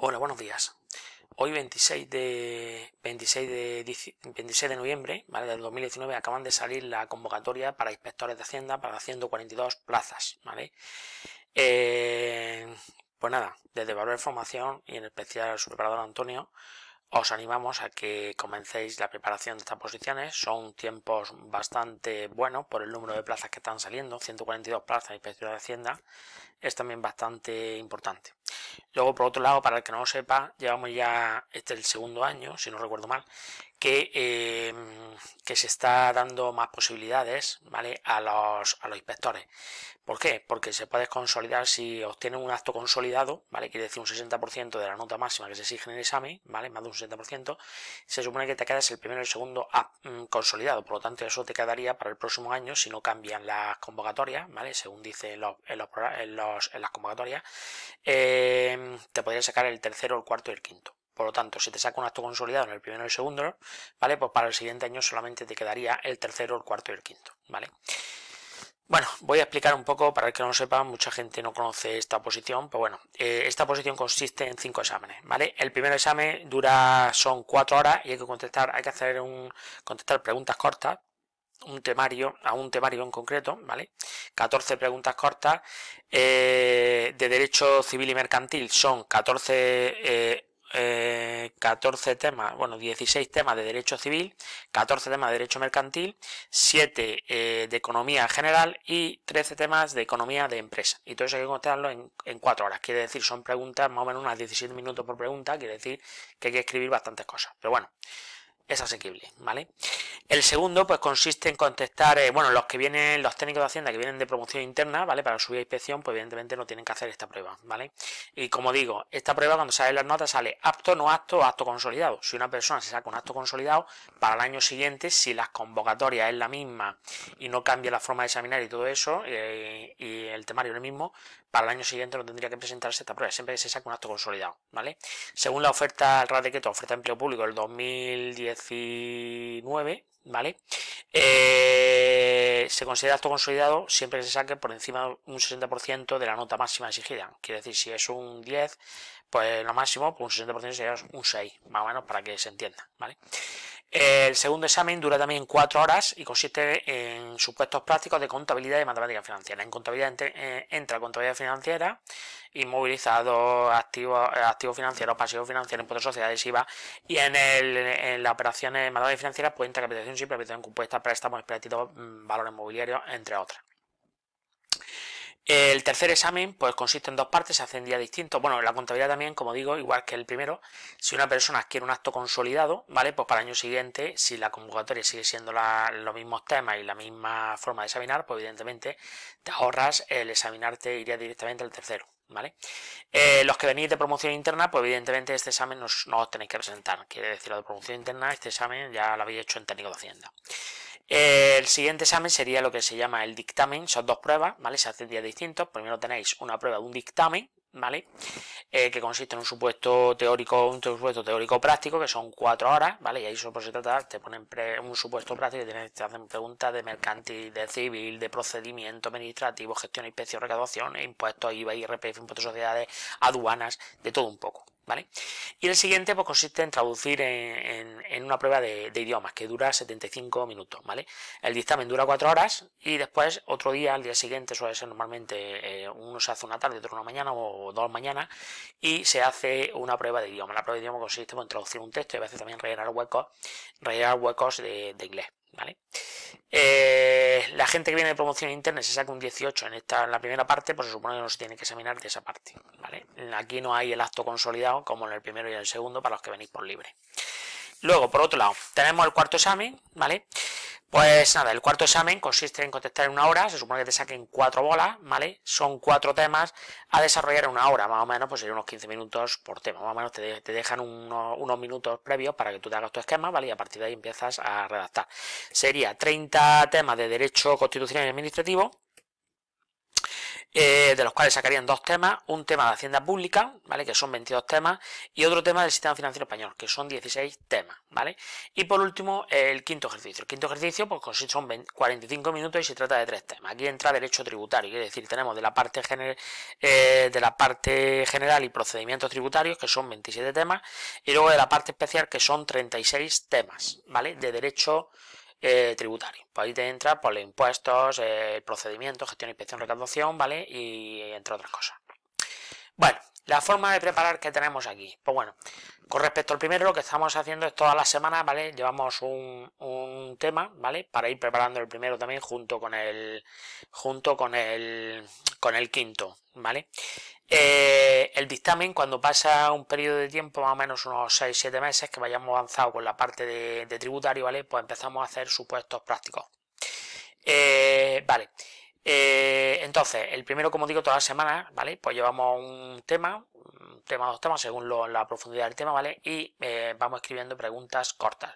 Hola, buenos días. Hoy 26 de, 26 de, 26 de noviembre ¿vale? del 2019 acaban de salir la convocatoria para inspectores de Hacienda para 142 plazas. ¿vale? Eh, pues nada, desde Valor de Formación y en especial su preparador Antonio, os animamos a que comencéis la preparación de estas posiciones. Son tiempos bastante buenos por el número de plazas que están saliendo. 142 plazas y Inspección de Hacienda. Es también bastante importante. Luego, por otro lado, para el que no lo sepa, llevamos ya, este el segundo año, si no recuerdo mal, Em, que, se está dando más posibilidades ¿vale? a, los, a los inspectores. ¿Por qué? Porque se puede consolidar si obtienen un acto consolidado, ¿vale? Quiere decir un 60% de la nota máxima que se exige en el examen, ¿vale? Más de un 60%, se supone que te quedas el primero y el segundo ah, mm, consolidado. Por lo tanto, eso te quedaría para el próximo año si no cambian las convocatorias, ¿vale? Según dice en, en, las convocatorias, em, te podría sacar el tercero, el cuarto y el quinto. Por lo tanto, si te saca un acto consolidado en el primero y el segundo, ¿vale? Pues para el siguiente año solamente te quedaría el tercero, el cuarto y el quinto, ¿vale? Bueno, voy a explicar un poco, para el que no lo sepa, mucha gente no conoce esta posición, pero bueno, eh, esta posición consiste en cinco exámenes, ¿vale? El primer examen dura, son cuatro horas y hay que contestar, hay que hacer un, contestar preguntas cortas, un temario, a un temario en concreto, ¿vale? 14 preguntas cortas. Eh, de Derecho Civil y Mercantil son 14 14 temas, bueno, 16 temas de derecho civil, 14 temas de derecho mercantil, 7 eh, de economía general y 13 temas de economía de empresa. Y todo eso hay que contarlo en, en 4 horas. Quiere decir, son preguntas más o menos unas 17 minutos por pregunta, quiere decir que hay que escribir bastantes cosas. Pero bueno, es asequible, ¿vale? El segundo, pues consiste en contestar, eh, bueno, los que vienen, los técnicos de Hacienda que vienen de promoción interna, ¿vale? Para subir inspección, pues evidentemente no tienen que hacer esta prueba, ¿vale? Y como digo, esta prueba cuando sale las notas sale apto, no apto, acto consolidado. Si una persona se saca un acto consolidado, para el año siguiente, si las convocatorias es la misma y no cambia la forma de examinar y todo eso, eh, y el temario es el mismo, para el año siguiente no tendría que presentarse esta prueba, siempre se saca un acto consolidado, ¿vale? Según la oferta, el queto, oferta de empleo público el 2010 19, ¿vale? Eh, se considera acto consolidado siempre que se saque por encima de un 60% de la nota máxima exigida. Quiere decir, si es un 10, pues lo máximo, pues un 60% sería un 6, más o menos, para que se entienda, ¿vale? El segundo examen dura también 4 horas y consiste en supuestos prácticos de contabilidad y matemática financiera En contabilidad eh, entra contabilidad financiera, inmovilizado activos activo financieros, pasivos financieros, impuestos sociedades, IVA. Y en, el, en las operaciones matemáticas financiera, pues entra capitalización simple, capitalización compuesta, préstamos, expertos, mm, valores mobiliarios, entre otras. El tercer examen pues consiste en dos partes, se hacen días distintos. Bueno, la contabilidad también, como digo, igual que el primero, si una persona quiere un acto consolidado, ¿vale? Pues para el año siguiente, si la convocatoria sigue siendo los mismos temas y la misma forma de examinar, pues evidentemente te ahorras el examinarte, iría directamente al tercero. ¿Vale? Eh, los que venís de promoción interna, pues evidentemente este examen no, os tenéis que presentar. Quiere decir, la de promoción interna, este examen ya lo habéis hecho en técnico de Hacienda. El siguiente examen sería lo que se llama el dictamen. Son dos pruebas, ¿vale? Se hacen días distintos. Primero tenéis una prueba de un dictamen, ¿vale? Eh, que consiste en un supuesto teórico, un supuesto teórico práctico, que son cuatro horas, ¿vale? Y ahí solo se trata, te ponen un supuesto práctico y te hacen preguntas de mercantil, de civil, de procedimiento administrativo, gestión, inspección, recaudación, impuestos, IVA, IRPF, impuestos de sociedades, aduanas, de todo un poco, ¿vale? Y el siguiente pues, consiste en traducir en, una prueba de, idiomas que dura 75 minutos, ¿vale? El dictamen dura 4 horas y después otro día, al día siguiente, suele ser normalmente eh, uno se hace una tarde, otro una mañana o dos mañanas y se hace una prueba de idioma. La prueba de idioma consiste pues, en traducir un texto y a veces también rellenar huecos, rellenar huecos de, inglés, ¿vale? vale eh, la gente que viene de promoción interna se saca un 18 en esta la primera parte, pues se supone que no se tiene que examinar de esa parte. ¿vale? Aquí no hay el acto consolidado como en el primero y el segundo para los que venís por libre. Luego, por otro lado, tenemos el cuarto examen, ¿vale? Pues nada, el cuarto examen consiste en contestar en una hora, se supone que te saquen cuatro bolas, ¿vale? Son cuatro temas a desarrollar en una hora, más o menos, pues serían unos 15 minutos por tema, más o menos te, dejan unos, unos, minutos previos para que tú te hagas tu esquema, ¿vale? Y a partir de ahí empiezas a redactar. Sería 30 temas de derecho constitucional y administrativo, eh, de los cuales sacarían dos temas, un tema de Hacienda Pública, ¿vale? Que son 22 temas, y otro tema del sistema financiero español, que son 16 temas, ¿vale? Y por último, el quinto ejercicio. El quinto ejercicio, pues consiste son 45 minutos y se trata de tres temas. Aquí entra derecho tributario, es decir, tenemos de la parte, general eh, de la parte general y procedimientos tributarios, que son 27 temas, y luego de la parte especial, que son 36 temas, ¿vale? De derecho eh, tributario. Pues ahí te entra por pues, los impuestos, el eh, procedimiento gestión, inspección, recaudación, ¿vale? Y entre otras cosas. Bueno, la forma de preparar que tenemos aquí. Pues bueno, con respecto al primero, lo que estamos haciendo es todas las semanas, ¿vale? Llevamos un, tema, ¿vale? Para ir preparando el primero también junto con el. junto con el. con el quinto, ¿vale? Eh, el dictamen, cuando pasa un periodo de tiempo, más o menos unos 6-7 meses, que vayamos avanzado con la parte de, tributario, ¿vale? Pues empezamos a hacer supuestos prácticos. Eh, vale. Eh, entonces, el primero, como digo, toda las semanas, ¿vale? Pues llevamos un tema, Mm, tema, dos temas, según la profundidad del tema, ¿vale? Y eh, vamos escribiendo preguntas cortas.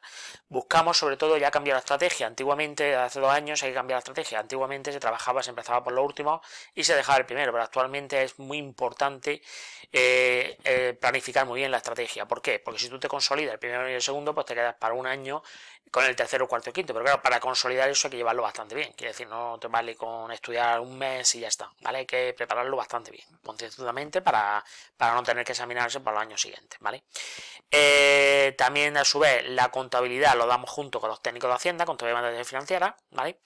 Buscamos, sobre todo, ya cambiar la estrategia. Antiguamente, hace dos años, hay que cambiar la estrategia. Antiguamente se trabajaba, se empezaba por lo último y se dejaba el primero, pero actualmente es muy importante eh, eh, planificar muy bien la estrategia. ¿Por qué? Porque si tú te consolidas el primero y el segundo, pues te quedas para un año con el tercero, cuarto y quinto. Pero claro, para consolidar eso hay que llevarlo bastante bien. Quiere decir, no te vale con estudiar un mes y ya está, ¿vale? Hay que prepararlo bastante bien, concienzudamente para para no tener que examinarse para el año siguiente ¿vale? Eh, también, a su vez, la contabilidad lo damos junto con los técnicos de Hacienda, contabilidad de financiera, ¿vale?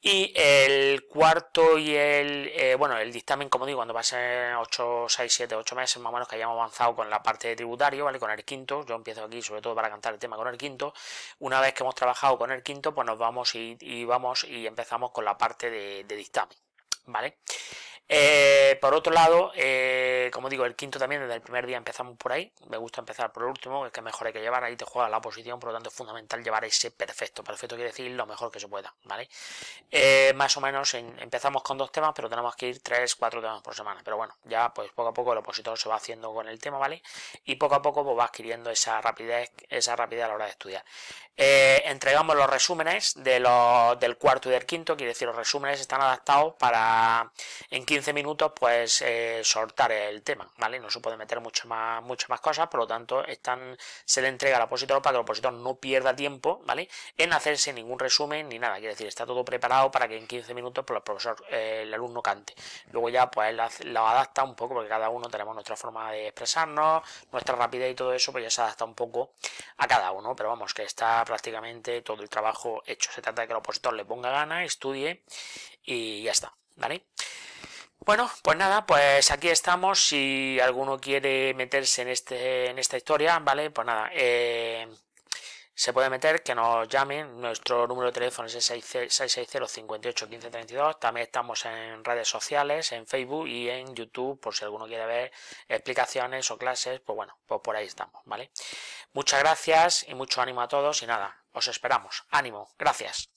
Y el cuarto y el, eh, bueno, el dictamen, como digo, cuando pasen 8, 6, 7, 8 meses más o menos que hayamos avanzado con la parte de tributario, ¿vale? Con el quinto, yo empiezo aquí sobre todo para cantar el tema con el quinto, una vez que hemos trabajado con el quinto, pues nos vamos y, vamos y empezamos con la parte de, de dictamen, ¿vale? Eh, por otro lado, eh, como digo, el quinto también, desde el primer día empezamos por ahí. Me gusta empezar por el último, es que mejor hay que llevar, ahí te juega la posición, por lo tanto es fundamental llevar ese perfecto. Perfecto quiere decir lo mejor que se pueda, ¿vale? Eh, más o menos empezamos con dos temas, pero tenemos que ir tres, cuatro temas por semana. Pero bueno, ya pues poco a poco el opositor se va haciendo con el tema, ¿vale? Y poco a poco pues, va adquiriendo esa rapidez, esa rapidez a la hora de estudiar. entregamos los resúmenes de del cuarto y del quinto, quiere decir, los resúmenes están adaptados para en 15 15 minutos pues eh, soltar el tema, ¿vale? No se puede meter mucho más, mucho más cosas, por lo tanto están, se le entrega al opositor para que el opositor no pierda tiempo, ¿vale? En hacerse ningún resumen ni nada, quiere decir, está todo preparado para que en 15 minutos por pues, el, profesor, eh, el alumno cante. Luego ya pues lo adapta un poco porque cada uno tenemos nuestra forma de expresarnos, nuestra rapidez y todo eso pues ya se adapta un poco a cada uno, pero vamos, que está prácticamente todo el trabajo hecho. Se trata de que el opositor le ponga gana, estudie y ya está, ¿vale? Bueno, pues nada, pues aquí estamos. Si alguno quiere meterse en, este, en esta historia, ¿vale? Pues nada, eh, se puede meter, que nos llamen. Nuestro número de teléfono es 660-58-1532. También estamos en redes sociales, en Facebook y en YouTube, por si alguno quiere ver explicaciones o clases, pues bueno, pues por ahí estamos, ¿vale? Muchas gracias y mucho ánimo a todos y nada, os esperamos. Ánimo, gracias.